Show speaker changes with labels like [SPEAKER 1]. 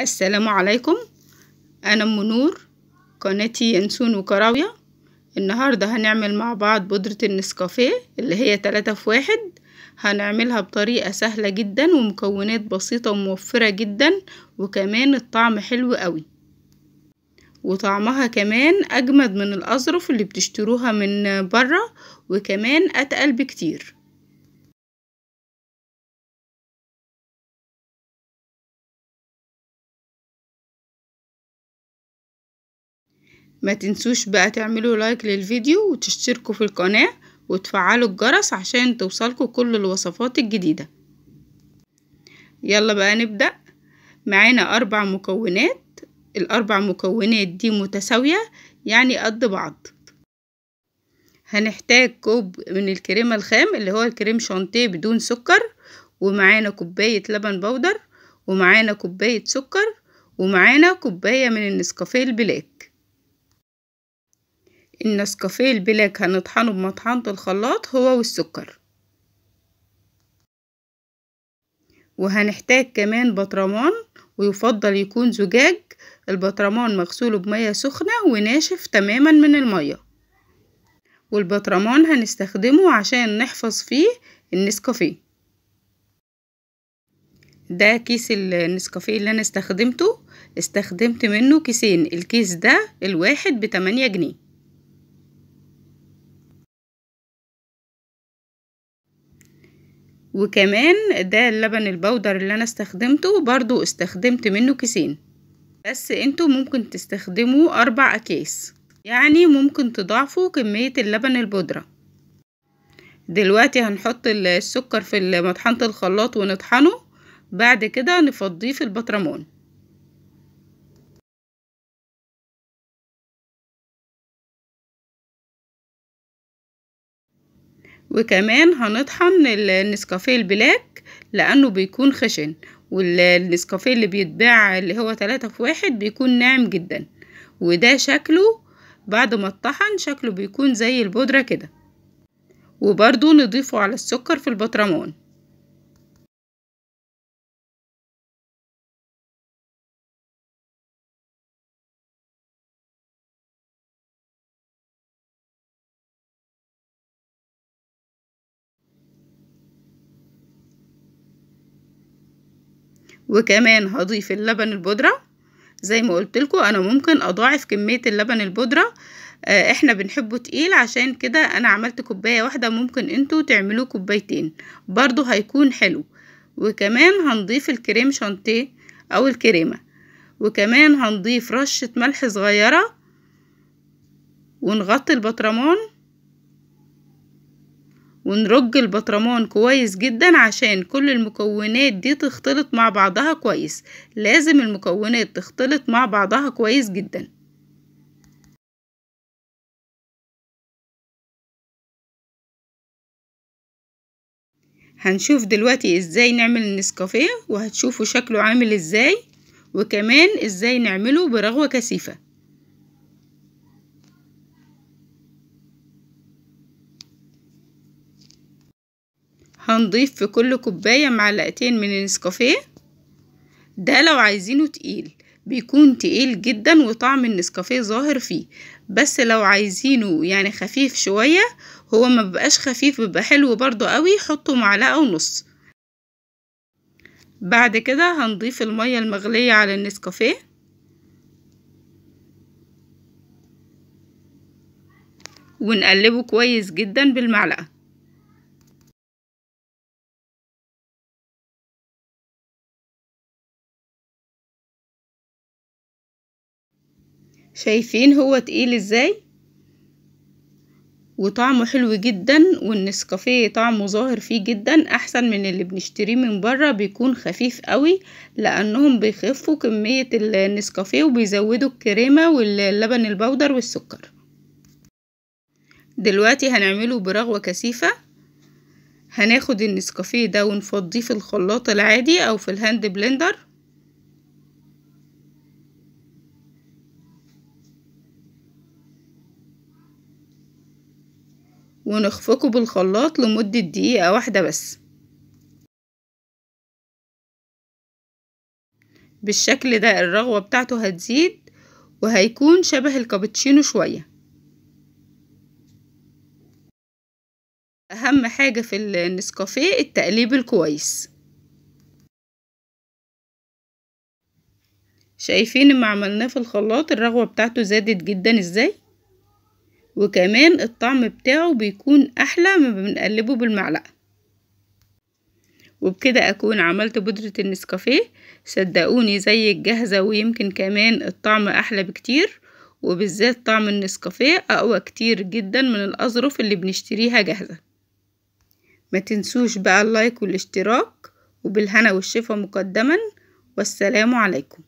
[SPEAKER 1] السلام عليكم أنا أم نور قناتي ينسون وكراوية النهاردة هنعمل مع بعض بودرة النسكافيه اللي هي تلاتة في واحد هنعملها بطريقة سهلة جدا ومكونات بسيطة وموفرة جدا وكمان الطعم حلو قوي وطعمها كمان أجمد من الأظرف اللي بتشتروها من برة وكمان أتقل بكتير
[SPEAKER 2] ما تنسوش بقى تعملوا لايك للفيديو وتشتركوا في القناة وتفعلوا الجرس عشان توصلكوا
[SPEAKER 1] كل الوصفات الجديدة يلا بقى نبدأ معانا أربع مكونات الأربع مكونات دي متساوية يعني قد بعض هنحتاج كوب من الكريمة الخام اللي هو الكريم شانتيه بدون سكر ومعانا كوباية لبن بودر ومعانا كوباية سكر ومعانا كوباية من النسكافيه البلاك النسكافيه البلاك هنطحنه بمطحنة الخلاط هو والسكر وهنحتاج كمان بطرمان ويفضل يكون زجاج البطرمان مغسول بمية سخنة وناشف تماما من المية والبطرمان هنستخدمه عشان نحفظ فيه النسكافيه ده كيس النسكافيه اللي انا استخدمته استخدمت منه كيسين الكيس ده الواحد بتمانية جنيه وكمان ده اللبن البودر اللي انا استخدمته برضو استخدمت منه كيسين بس انتوا ممكن تستخدموا اربع اكياس يعني ممكن تضاعفوا كمية اللبن البودرة دلوقتي هنحط
[SPEAKER 2] السكر في مطحنة الخلاط ونطحنه بعد كده نفضيه في البطرمون
[SPEAKER 1] وكمان هنطحن النسكافيه البلاك لانه بيكون خشن والنسكافيه اللي بيتباع اللي هو تلاتة في واحد بيكون ناعم جدا وده شكله بعد ما
[SPEAKER 2] اتطحن شكله بيكون زي البودرة كده وبرضو نضيفه على السكر في البطرمان
[SPEAKER 1] وكمان هضيف اللبن البودرة زي ما قلت لكم انا ممكن اضاعف كمية اللبن البودرة آه، احنا بنحبه تقيل عشان كده انا عملت كوباية واحدة ممكن انتوا تعملوه كوبايتين برضو هيكون حلو وكمان هنضيف الكريم شانتيه او الكريمة وكمان هنضيف رشة ملح صغيرة ونغطي البطرمان ونرج البطرمان كويس جدا عشان كل المكونات دي تختلط مع بعضها كويس لازم المكونات تختلط مع بعضها كويس جدا هنشوف دلوقتي ازاي نعمل النسكافيه وهتشوفوا شكله عامل ازاي وكمان ازاي نعمله برغوة كثيفة هنضيف في كل كوباية معلقتين من النسكافيه ده لو عايزينه تقيل بيكون تقيل جدا وطعم النسكافيه ظاهر فيه بس لو عايزينه يعني خفيف شوية هو ما بقاش خفيف بيبقى حلو برضو قوي حطه معلقة ونص بعد كده هنضيف المية المغلية على النسكافيه ونقلبه كويس جدا بالمعلقة شايفين هو تقيل ازاي وطعمه حلو جدا والنسكافيه طعمه ظاهر فيه جدا احسن من اللي بنشتريه من بره بيكون خفيف قوي لانهم بيخفوا كمية النسكافيه وبيزودوا الكريمة واللبن البودر والسكر دلوقتي هنعمله برغوة كثيفة هناخد النسكافيه ده ونفضيه في الخلاط العادي او في الهاند بلندر
[SPEAKER 2] ونخفقه بالخلاط لمدة دقيقة واحدة بس بالشكل ده الرغوة بتاعته هتزيد وهيكون شبه الكابتشينو شوية أهم حاجة في النسكافيه التقليب الكويس
[SPEAKER 1] شايفين ما عملناه في الخلاط الرغوة بتاعته زادت جدا ازاي وكمان الطعم بتاعه بيكون أحلى ما بنقلبه بالمعلقة وبكده أكون عملت بودرة النسكافيه صدقوني زي الجاهزة ويمكن كمان الطعم أحلى بكتير وبالذات طعم النسكافيه أقوى كتير جدا من الأظرف اللي بنشتريها جاهزة ما تنسوش
[SPEAKER 2] بقى اللايك والاشتراك وبالهنا والشفا مقدما والسلام عليكم